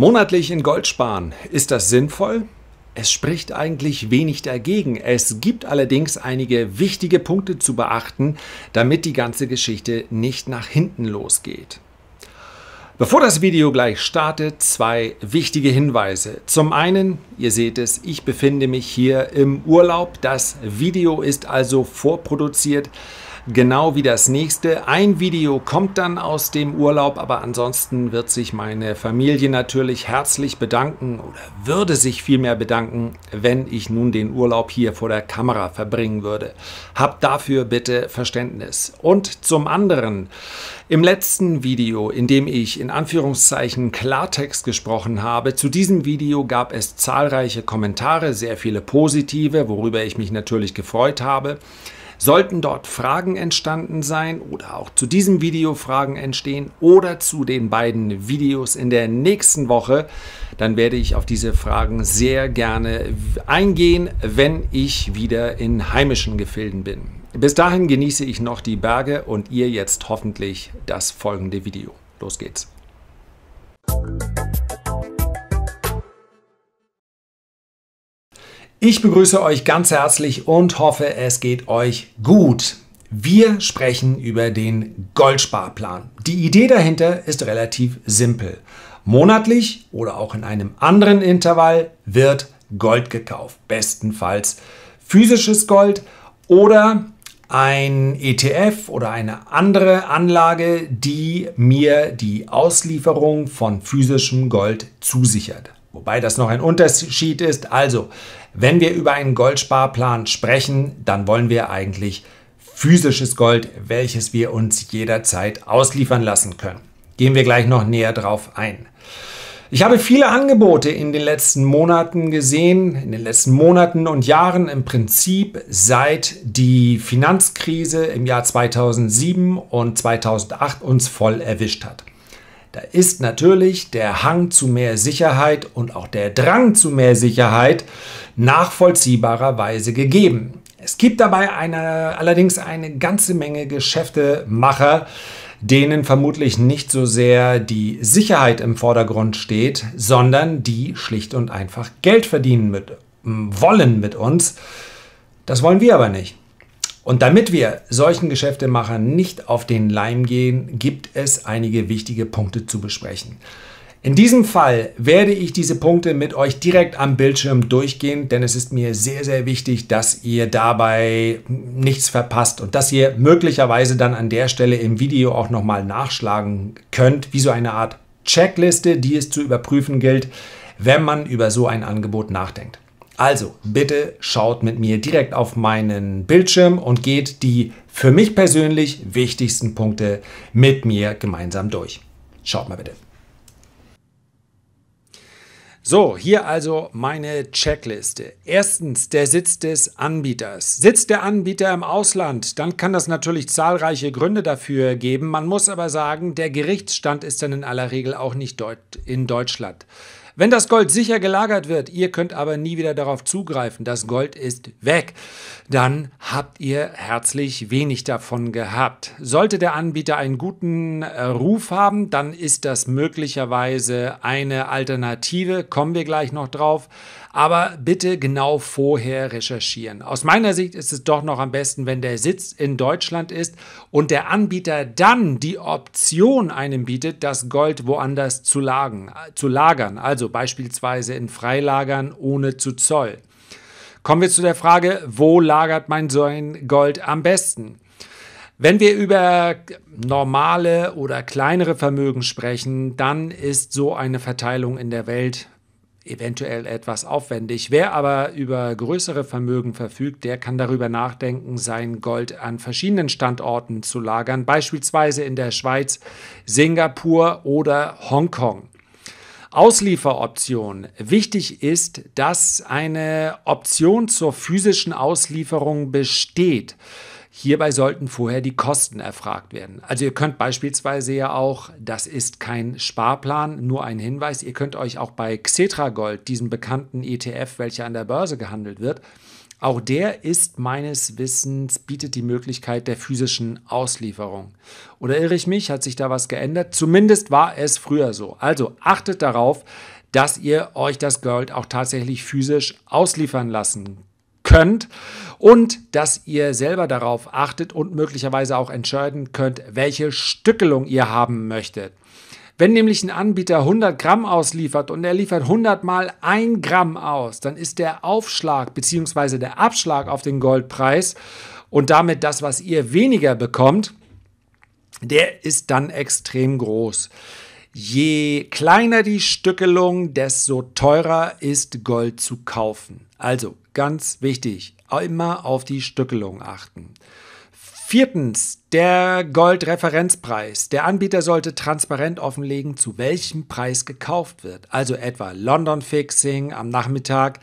Monatlich in Gold sparen. Ist das sinnvoll? Es spricht eigentlich wenig dagegen. Es gibt allerdings einige wichtige Punkte zu beachten, damit die ganze Geschichte nicht nach hinten losgeht. Bevor das Video gleich startet, zwei wichtige Hinweise. Zum einen, ihr seht es, ich befinde mich hier im Urlaub. Das Video ist also vorproduziert genau wie das nächste. Ein Video kommt dann aus dem Urlaub, aber ansonsten wird sich meine Familie natürlich herzlich bedanken oder würde sich vielmehr bedanken, wenn ich nun den Urlaub hier vor der Kamera verbringen würde. Habt dafür bitte Verständnis. Und zum anderen, im letzten Video, in dem ich in Anführungszeichen Klartext gesprochen habe, zu diesem Video gab es zahlreiche Kommentare, sehr viele positive, worüber ich mich natürlich gefreut habe. Sollten dort Fragen entstanden sein oder auch zu diesem Video Fragen entstehen oder zu den beiden Videos in der nächsten Woche, dann werde ich auf diese Fragen sehr gerne eingehen, wenn ich wieder in heimischen Gefilden bin. Bis dahin genieße ich noch die Berge und ihr jetzt hoffentlich das folgende Video. Los geht's. Ich begrüße euch ganz herzlich und hoffe, es geht euch gut. Wir sprechen über den Goldsparplan. Die Idee dahinter ist relativ simpel. Monatlich oder auch in einem anderen Intervall wird Gold gekauft. Bestenfalls physisches Gold oder ein ETF oder eine andere Anlage, die mir die Auslieferung von physischem Gold zusichert. Wobei das noch ein Unterschied ist. Also, wenn wir über einen Goldsparplan sprechen, dann wollen wir eigentlich physisches Gold, welches wir uns jederzeit ausliefern lassen können. Gehen wir gleich noch näher drauf ein. Ich habe viele Angebote in den letzten Monaten gesehen, in den letzten Monaten und Jahren im Prinzip seit die Finanzkrise im Jahr 2007 und 2008 uns voll erwischt hat. Da ist natürlich der Hang zu mehr Sicherheit und auch der Drang zu mehr Sicherheit nachvollziehbarerweise gegeben. Es gibt dabei eine, allerdings eine ganze Menge Geschäftemacher, denen vermutlich nicht so sehr die Sicherheit im Vordergrund steht, sondern die schlicht und einfach Geld verdienen mit, wollen mit uns. Das wollen wir aber nicht. Und damit wir solchen Geschäftemachern nicht auf den Leim gehen, gibt es einige wichtige Punkte zu besprechen. In diesem Fall werde ich diese Punkte mit euch direkt am Bildschirm durchgehen, denn es ist mir sehr, sehr wichtig, dass ihr dabei nichts verpasst und dass ihr möglicherweise dann an der Stelle im Video auch nochmal nachschlagen könnt, wie so eine Art Checkliste, die es zu überprüfen gilt, wenn man über so ein Angebot nachdenkt. Also bitte schaut mit mir direkt auf meinen Bildschirm und geht die für mich persönlich wichtigsten Punkte mit mir gemeinsam durch. Schaut mal bitte. So, hier also meine Checkliste. Erstens der Sitz des Anbieters. Sitzt der Anbieter im Ausland, dann kann das natürlich zahlreiche Gründe dafür geben. Man muss aber sagen, der Gerichtsstand ist dann in aller Regel auch nicht in Deutschland. Wenn das Gold sicher gelagert wird, ihr könnt aber nie wieder darauf zugreifen, das Gold ist weg, dann habt ihr herzlich wenig davon gehabt. Sollte der Anbieter einen guten äh, Ruf haben, dann ist das möglicherweise eine Alternative, kommen wir gleich noch drauf aber bitte genau vorher recherchieren. Aus meiner Sicht ist es doch noch am besten, wenn der Sitz in Deutschland ist und der Anbieter dann die Option einem bietet, das Gold woanders zu, lagen, zu lagern, also beispielsweise in Freilagern ohne zu zollen. Kommen wir zu der Frage, wo lagert mein Sohn Gold am besten? Wenn wir über normale oder kleinere Vermögen sprechen, dann ist so eine Verteilung in der Welt eventuell etwas aufwendig. Wer aber über größere Vermögen verfügt, der kann darüber nachdenken, sein Gold an verschiedenen Standorten zu lagern, beispielsweise in der Schweiz, Singapur oder Hongkong. Auslieferoption. Wichtig ist, dass eine Option zur physischen Auslieferung besteht. Hierbei sollten vorher die Kosten erfragt werden. Also ihr könnt beispielsweise ja auch, das ist kein Sparplan, nur ein Hinweis, ihr könnt euch auch bei Xetra Gold, diesem bekannten ETF, welcher an der Börse gehandelt wird, auch der ist meines Wissens, bietet die Möglichkeit der physischen Auslieferung. Oder irre ich mich, hat sich da was geändert? Zumindest war es früher so. Also achtet darauf, dass ihr euch das Gold auch tatsächlich physisch ausliefern lassen könnt und dass ihr selber darauf achtet und möglicherweise auch entscheiden könnt, welche Stückelung ihr haben möchtet. Wenn nämlich ein Anbieter 100 Gramm ausliefert und er liefert 100 mal 1 Gramm aus, dann ist der Aufschlag bzw. der Abschlag auf den Goldpreis und damit das, was ihr weniger bekommt, der ist dann extrem groß. Je kleiner die Stückelung, desto teurer ist Gold zu kaufen. Also ganz wichtig, immer auf die Stückelung achten. Viertens, der Goldreferenzpreis. Der Anbieter sollte transparent offenlegen, zu welchem Preis gekauft wird. Also etwa London Fixing am Nachmittag.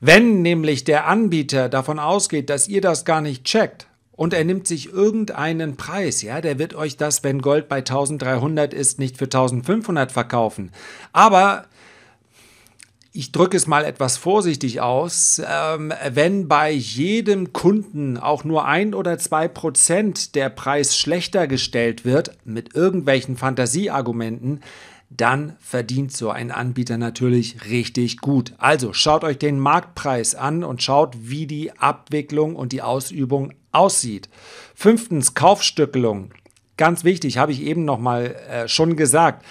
Wenn nämlich der Anbieter davon ausgeht, dass ihr das gar nicht checkt, und er nimmt sich irgendeinen Preis, ja, der wird euch das, wenn Gold bei 1300 ist, nicht für 1500 verkaufen. Aber ich drücke es mal etwas vorsichtig aus, ähm, wenn bei jedem Kunden auch nur ein oder zwei Prozent der Preis schlechter gestellt wird mit irgendwelchen Fantasieargumenten, dann verdient so ein Anbieter natürlich richtig gut. Also schaut euch den Marktpreis an und schaut, wie die Abwicklung und die Ausübung aussieht. Fünftens, Kaufstückelung. Ganz wichtig, habe ich eben nochmal äh, schon gesagt.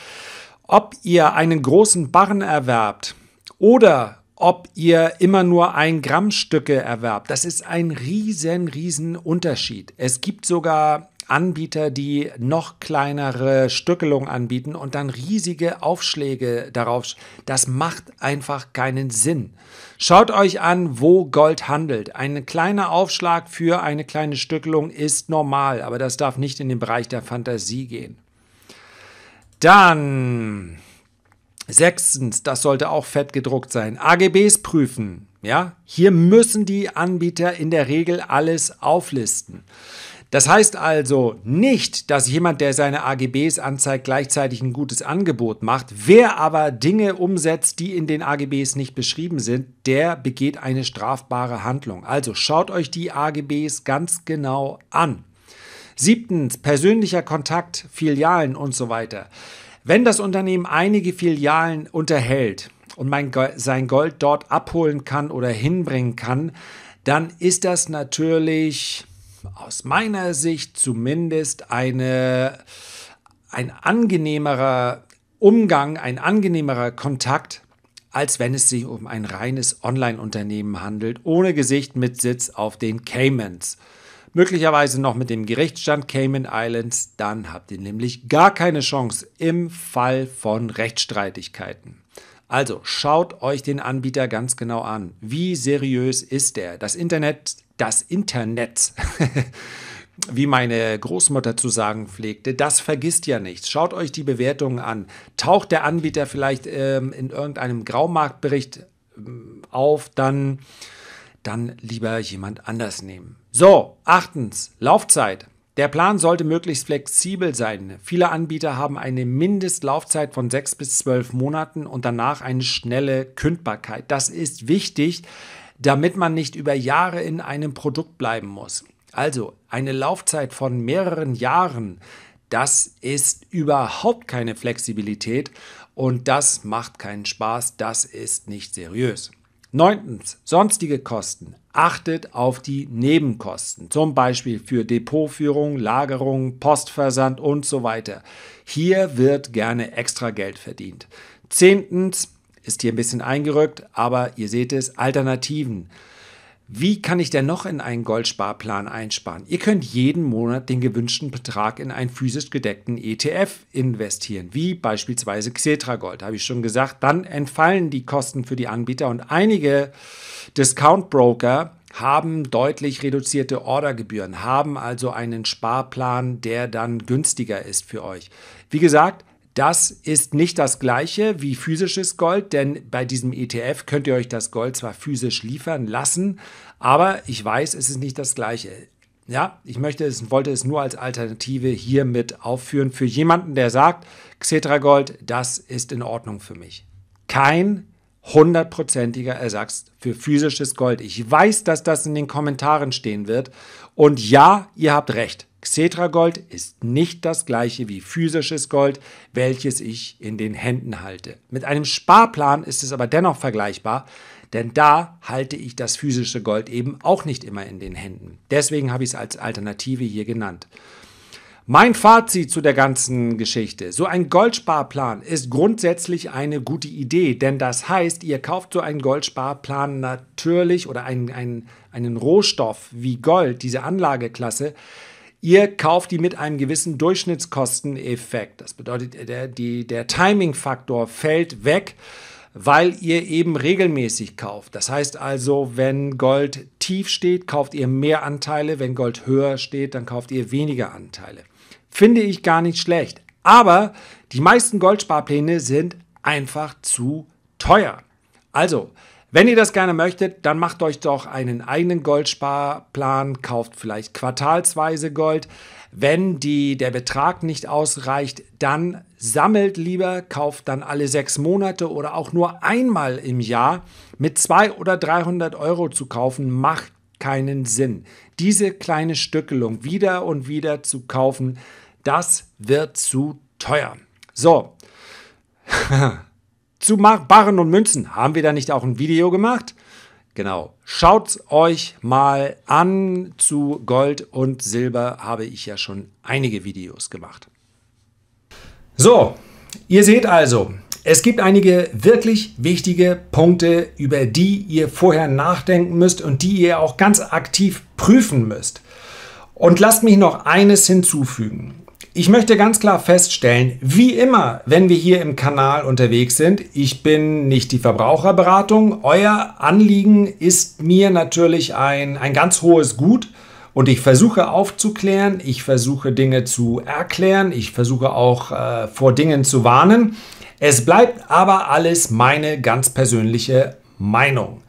Ob ihr einen großen Barren erwerbt oder ob ihr immer nur ein Gramm Stücke erwerbt, das ist ein riesen, riesen Unterschied. Es gibt sogar Anbieter, die noch kleinere Stückelungen anbieten und dann riesige Aufschläge darauf. Das macht einfach keinen Sinn. Schaut euch an, wo Gold handelt. Ein kleiner Aufschlag für eine kleine Stückelung ist normal, aber das darf nicht in den Bereich der Fantasie gehen. Dann sechstens, das sollte auch fett gedruckt sein, AGBs prüfen. Ja, hier müssen die Anbieter in der Regel alles auflisten. Das heißt also nicht, dass jemand, der seine AGBs anzeigt, gleichzeitig ein gutes Angebot macht. Wer aber Dinge umsetzt, die in den AGBs nicht beschrieben sind, der begeht eine strafbare Handlung. Also schaut euch die AGBs ganz genau an. Siebtens, persönlicher Kontakt, Filialen und so weiter. Wenn das Unternehmen einige Filialen unterhält und mein, sein Gold dort abholen kann oder hinbringen kann, dann ist das natürlich aus meiner Sicht zumindest eine, ein angenehmerer Umgang, ein angenehmerer Kontakt, als wenn es sich um ein reines Online-Unternehmen handelt, ohne Gesicht mit Sitz auf den Caymans. Möglicherweise noch mit dem Gerichtsstand Cayman Islands, dann habt ihr nämlich gar keine Chance im Fall von Rechtsstreitigkeiten. Also schaut euch den Anbieter ganz genau an. Wie seriös ist der? Das Internet, das Internet, wie meine Großmutter zu sagen pflegte, das vergisst ja nichts. Schaut euch die Bewertungen an. Taucht der Anbieter vielleicht ähm, in irgendeinem Graumarktbericht ähm, auf, dann, dann lieber jemand anders nehmen. So, achtens, Laufzeit. Der Plan sollte möglichst flexibel sein. Viele Anbieter haben eine Mindestlaufzeit von sechs bis zwölf Monaten und danach eine schnelle Kündbarkeit. Das ist wichtig, damit man nicht über Jahre in einem Produkt bleiben muss. Also eine Laufzeit von mehreren Jahren, das ist überhaupt keine Flexibilität und das macht keinen Spaß, das ist nicht seriös. Neuntens, sonstige Kosten. Achtet auf die Nebenkosten, zum Beispiel für Depotführung, Lagerung, Postversand und so weiter. Hier wird gerne extra Geld verdient. Zehntens, ist hier ein bisschen eingerückt, aber ihr seht es, Alternativen. Wie kann ich denn noch in einen Goldsparplan einsparen? Ihr könnt jeden Monat den gewünschten Betrag in einen physisch gedeckten ETF investieren, wie beispielsweise Xetra Gold, habe ich schon gesagt. Dann entfallen die Kosten für die Anbieter und einige Discount Broker haben deutlich reduzierte Ordergebühren, haben also einen Sparplan, der dann günstiger ist für euch. Wie gesagt, das ist nicht das gleiche wie physisches Gold, denn bei diesem ETF könnt ihr euch das Gold zwar physisch liefern lassen, aber ich weiß, es ist nicht das gleiche. Ja, ich möchte es, wollte es nur als Alternative hier mit aufführen für jemanden, der sagt, Xetra Gold, das ist in Ordnung für mich. Kein hundertprozentiger Ersatz für physisches Gold. Ich weiß, dass das in den Kommentaren stehen wird. Und ja, ihr habt recht. Xetra Gold ist nicht das gleiche wie physisches Gold, welches ich in den Händen halte. Mit einem Sparplan ist es aber dennoch vergleichbar, denn da halte ich das physische Gold eben auch nicht immer in den Händen. Deswegen habe ich es als Alternative hier genannt. Mein Fazit zu der ganzen Geschichte. So ein Goldsparplan ist grundsätzlich eine gute Idee, denn das heißt, ihr kauft so einen Goldsparplan natürlich oder einen, einen, einen Rohstoff wie Gold, diese Anlageklasse, Ihr kauft die mit einem gewissen Durchschnittskosteneffekt. Das bedeutet, der, die, der Timing-Faktor fällt weg, weil ihr eben regelmäßig kauft. Das heißt also, wenn Gold tief steht, kauft ihr mehr Anteile. Wenn Gold höher steht, dann kauft ihr weniger Anteile. Finde ich gar nicht schlecht. Aber die meisten Goldsparpläne sind einfach zu teuer. Also, wenn ihr das gerne möchtet, dann macht euch doch einen eigenen Goldsparplan, kauft vielleicht quartalsweise Gold. Wenn die, der Betrag nicht ausreicht, dann sammelt lieber, kauft dann alle sechs Monate oder auch nur einmal im Jahr. Mit 200 oder 300 Euro zu kaufen, macht keinen Sinn. Diese kleine Stückelung wieder und wieder zu kaufen, das wird zu teuer. So. zu Barren und Münzen. Haben wir da nicht auch ein Video gemacht? Genau. Schaut euch mal an. Zu Gold und Silber habe ich ja schon einige Videos gemacht. So, ihr seht also, es gibt einige wirklich wichtige Punkte, über die ihr vorher nachdenken müsst und die ihr auch ganz aktiv prüfen müsst. Und lasst mich noch eines hinzufügen. Ich möchte ganz klar feststellen, wie immer, wenn wir hier im Kanal unterwegs sind, ich bin nicht die Verbraucherberatung. Euer Anliegen ist mir natürlich ein, ein ganz hohes Gut und ich versuche aufzuklären, ich versuche Dinge zu erklären, ich versuche auch äh, vor Dingen zu warnen. Es bleibt aber alles meine ganz persönliche Meinung.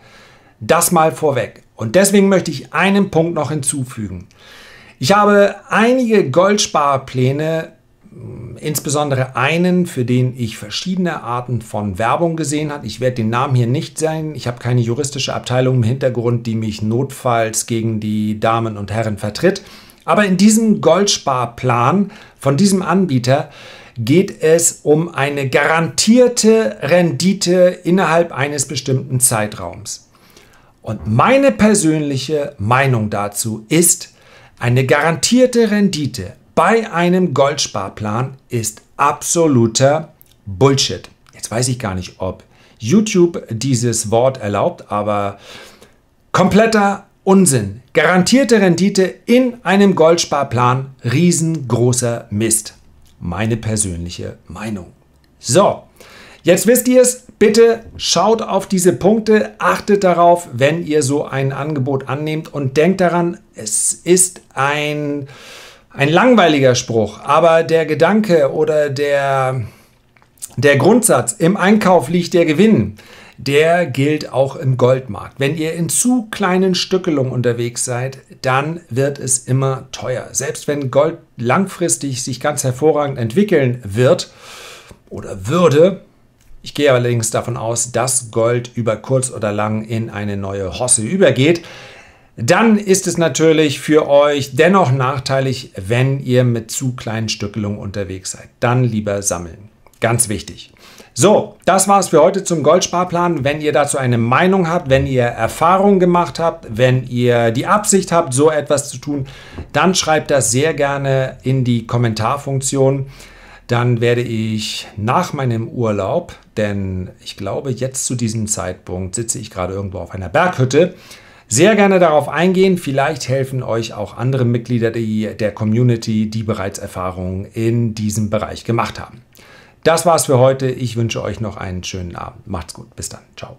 Das mal vorweg. Und deswegen möchte ich einen Punkt noch hinzufügen. Ich habe einige Goldsparpläne, hm, insbesondere einen, für den ich verschiedene Arten von Werbung gesehen habe. Ich werde den Namen hier nicht sein. Ich habe keine juristische Abteilung im Hintergrund, die mich notfalls gegen die Damen und Herren vertritt. Aber in diesem Goldsparplan von diesem Anbieter geht es um eine garantierte Rendite innerhalb eines bestimmten Zeitraums. Und meine persönliche Meinung dazu ist, eine garantierte Rendite bei einem Goldsparplan ist absoluter Bullshit. Jetzt weiß ich gar nicht, ob YouTube dieses Wort erlaubt, aber kompletter Unsinn. Garantierte Rendite in einem Goldsparplan, riesengroßer Mist. Meine persönliche Meinung. So, jetzt wisst ihr es, Bitte schaut auf diese Punkte, achtet darauf, wenn ihr so ein Angebot annehmt und denkt daran, es ist ein, ein langweiliger Spruch, aber der Gedanke oder der, der Grundsatz, im Einkauf liegt der Gewinn, der gilt auch im Goldmarkt. Wenn ihr in zu kleinen Stückelungen unterwegs seid, dann wird es immer teuer. Selbst wenn Gold langfristig sich ganz hervorragend entwickeln wird oder würde, ich gehe allerdings davon aus, dass Gold über kurz oder lang in eine neue Hosse übergeht. Dann ist es natürlich für euch dennoch nachteilig, wenn ihr mit zu kleinen Stückelungen unterwegs seid. Dann lieber sammeln. Ganz wichtig. So, das war es für heute zum Goldsparplan. Wenn ihr dazu eine Meinung habt, wenn ihr Erfahrungen gemacht habt, wenn ihr die Absicht habt, so etwas zu tun, dann schreibt das sehr gerne in die Kommentarfunktion. Dann werde ich nach meinem Urlaub, denn ich glaube, jetzt zu diesem Zeitpunkt sitze ich gerade irgendwo auf einer Berghütte, sehr gerne darauf eingehen. Vielleicht helfen euch auch andere Mitglieder der Community, die bereits Erfahrungen in diesem Bereich gemacht haben. Das war's für heute. Ich wünsche euch noch einen schönen Abend. Macht's gut. Bis dann. Ciao.